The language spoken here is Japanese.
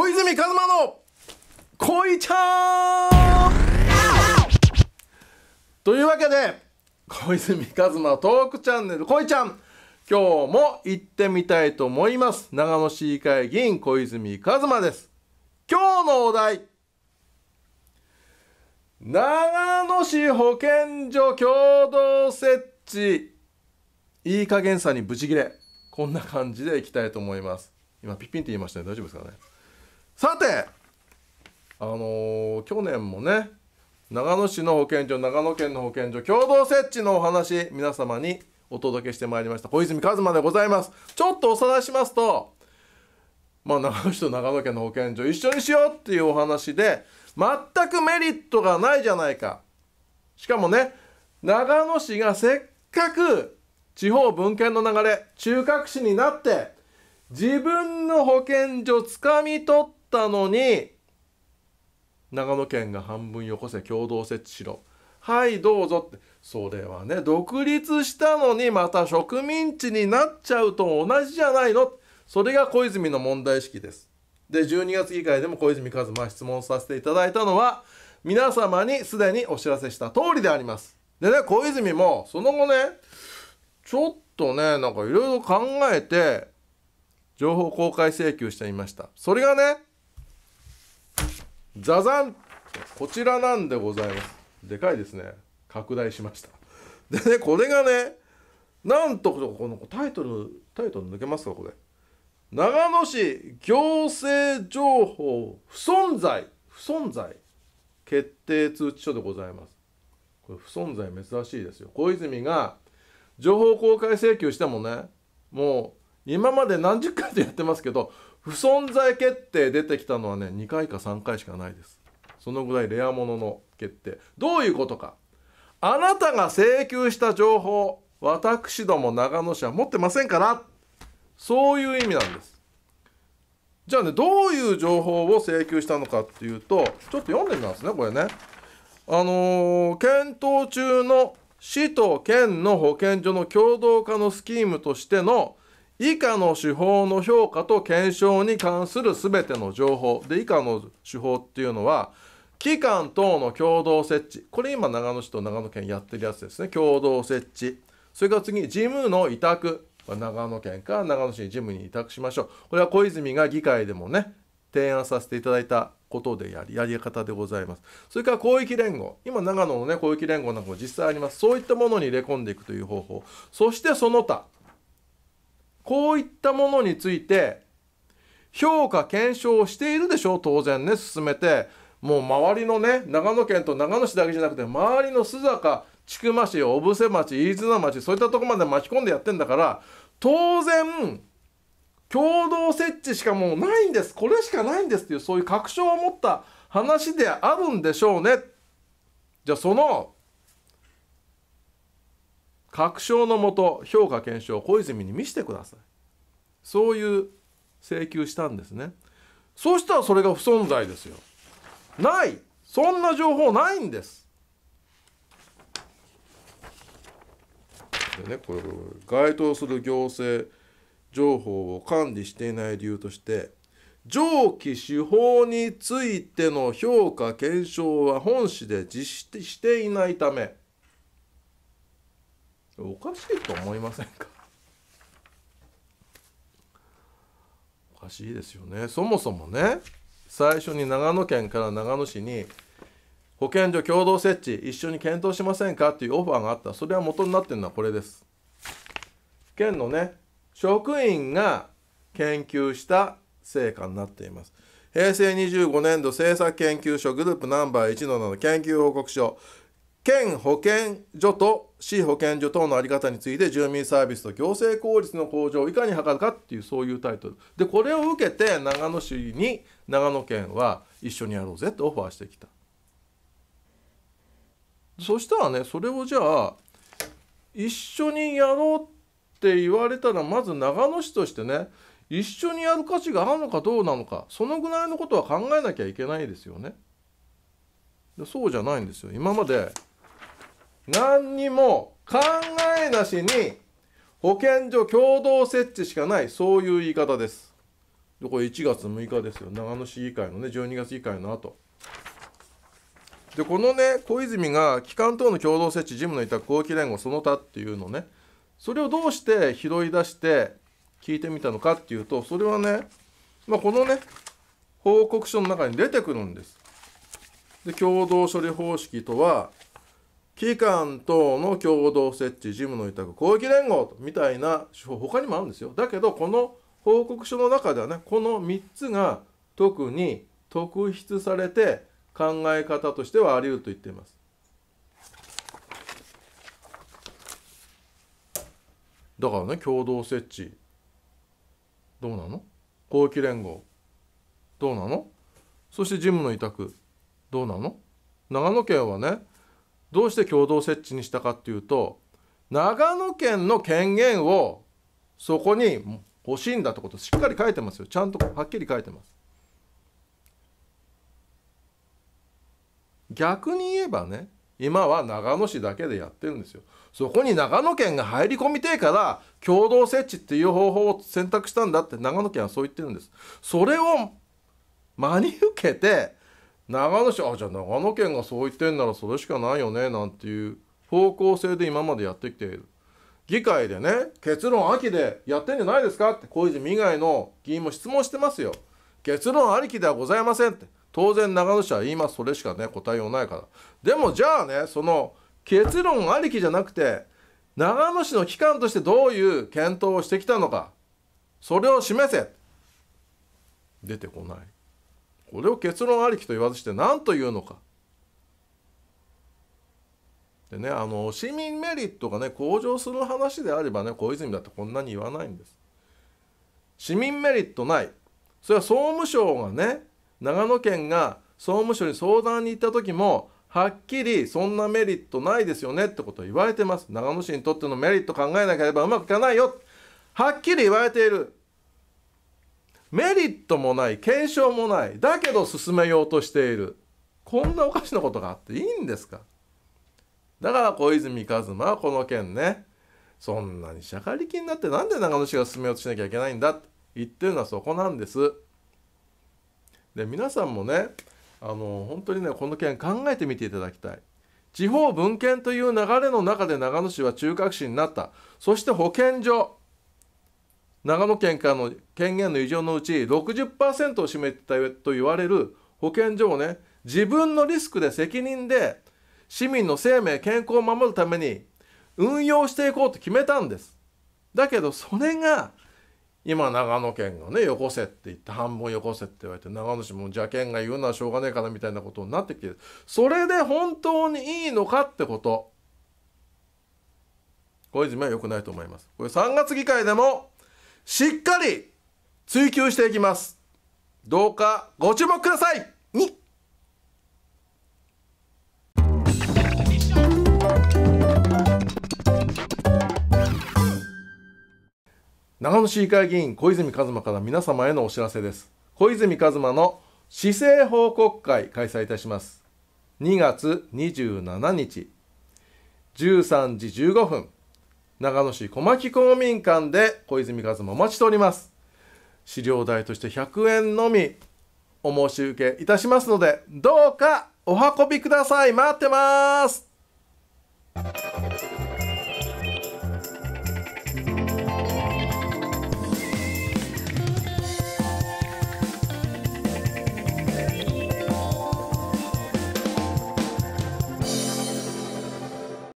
小泉一馬の恋ちゃんというわけで小泉一馬トークチャンネル恋ちゃん今日も行ってみたいと思います長野市議会議員小泉一馬です今日のお題長野市保健所共同設置いい加減さにブチ切れこんな感じでいきたいと思います今ピッピンって言いましたね大丈夫ですかねさてあのー、去年もね長野市の保健所長野県の保健所共同設置のお話皆様にお届けしてまいりました小泉一馬でございますちょっとおさらいしますとまあ長野市と長野県の保健所一緒にしようっていうお話で全くメリットがないじゃないかしかもね長野市がせっかく地方分権の流れ中核市になって自分の保健所つかみ取ってったのに長野県が半分よこせ共同設置しろはいどうぞってそれはね独立したのにまた植民地になっちゃうと同じじゃないのそれが小泉の問題意識ですで12月議会でも小泉一馬質問させていただいたのは皆様にすでにお知らせした通りでありますでね小泉もその後ねちょっとねなんかいろいろ考えて情報公開請求していましたそれがねザザンこちらなんでございますでかいですね拡大しました でねこれがねなんとこのタイトルタイトル抜けますかこれ長野市行政情報不存在不存在決定通知書でございますこれ不存在珍しいですよ小泉が情報公開請求してもねもう今まで何十回とやってますけど不存在決定出てきたのはね2回か3回しかないですそのぐらいレアものの決定どういうことかあなたが請求した情報私ども長野市は持ってませんからそういう意味なんですじゃあねどういう情報を請求したのかっていうとちょっと読んでみますねこれねあのー、検討中の市と県の保健所の共同化のスキームとしての以下の手法の評価と検証に関する全ての情報で以下の手法っていうのは機関等の共同設置これ今長野市と長野県やってるやつですね共同設置それから次事務の委託長野県から長野市に事務に委託しましょうこれは小泉が議会でもね提案させていただいたことでやりやり方でございます。それから広域連合。今、長野のね、広域連合なんかも実際あります。そういったものに入れ込んでいくという方法。そしてその他。こういったものについて評価検証をしているでしょう、当然ね進めてもう周りのね長野県と長野市だけじゃなくて周りの須坂千曲市小布施町飯綱町そういったとこまで巻き込んでやってんだから当然共同設置しかもうないんですこれしかないんですっていうそういう確証を持った話であるんでしょうね。じゃあその確証のもと評価検証小泉に見せてくださいそういう請求したんですねそうしたらそれが不存在ですよないそんな情報ないんですでねこれ該当する行政情報を管理していない理由として上記手法についての評価検証は本市で実施していないためおかしいと思いませんかおかしいですよねそもそもね最初に長野県から長野市に保健所共同設置一緒に検討しませんかっていうオファーがあったそれは元になってるのはこれです県のね職員が研究した成果になっています平成25年度政策研究所グループナンバー1の7研究報告書県保健所と市保健所等の在り方について住民サービスと行政効率の向上をいかに図るかっていうそういうタイトルでこれを受けて長野市に長野県は一緒にやろうぜってオファーしてきたそしたらねそれをじゃあ一緒にやろうって言われたらまず長野市としてね一緒にやる価値があるのかどうなのかそのぐらいのことは考えなきゃいけないですよね。そうじゃないんですよ今まで何にも考えなしに保健所共同設置しかないそういう言い方ですでこれ1月6日ですよ長野市議会のね12月議会の後でこのね小泉が機関等の共同設置事務の委託公益連合その他っていうのねそれをどうして拾い出して聞いてみたのかっていうとそれはね、まあ、このね報告書の中に出てくるんです。で共同処理方式とは機関等の共同設置事務の委託広域連合みたいな手法他にもあるんですよだけどこの報告書の中ではねこの3つが特に特筆されて考え方としてはあり得ると言っていますだからね共同設置どうなの広域連合どうなのそして事務の委託どうなの長野県はねどうして共同設置にしたかっていうと長野県の権限をそこに欲しいんだってことしっかり書いてますよちゃんとはっきり書いてます逆に言えばね今は長野市だけでやってるんですよそこに長野県が入り込みてえから共同設置っていう方法を選択したんだって長野県はそう言ってるんですそれを真に受けて長野市あじゃあ長野県がそう言ってんならそれしかないよねなんていう方向性で今までやってきている議会でね結論秋でやってんじゃないですかって小泉以外の議員も質問してますよ結論ありきではございませんって当然長野市は言いますそれしかね答えようないからでもじゃあねその結論ありきじゃなくて長野市の機関としてどういう検討をしてきたのかそれを示せ出てこないこれを結論ありきと言わずして何というのか。でねあの市民メリットがね向上する話であればね小泉だってこんなに言わないんです。市民メリットないそれは総務省がね長野県が総務省に相談に行った時もはっきりそんなメリットないですよねってことを言われてます長野市にとってのメリット考えなければうまくいかないよはっきり言われているメリットもない検証もないだけど進めようとしているこんなおかしなことがあっていいんですかだから小泉一馬はこの件ねそんなにしゃかり気になってなんで長野市が進めようとしなきゃいけないんだって言ってるのはそこなんです。で皆さんもねあの本当にねこの件考えてみていただきたい。地方分権という流れの中で長野市は中核市になったそして保健所長野県からの権限の異常のうち60%を占めてたと言われる保健所をね自分のリスクで責任で市民の生命健康を守るために運用していこうと決めたんですだけどそれが今長野県がねよこせって言って半分よこせって言われて長野市も邪険が言うのはしょうがねえからみたいなことになってきてそれで本当にいいのかってこと小泉は良くないと思いますこれ3月議会でもしっかり追求していきますどうかご注目くださいに長野市議会議員小泉一馬から皆様へのお知らせです小泉一馬の市政報告会開催いたします2月27日13時15分長野市小牧公民館で小泉和もお待ちしております資料代として100円のみお申し受けいたしますのでどうかお運びください待ってます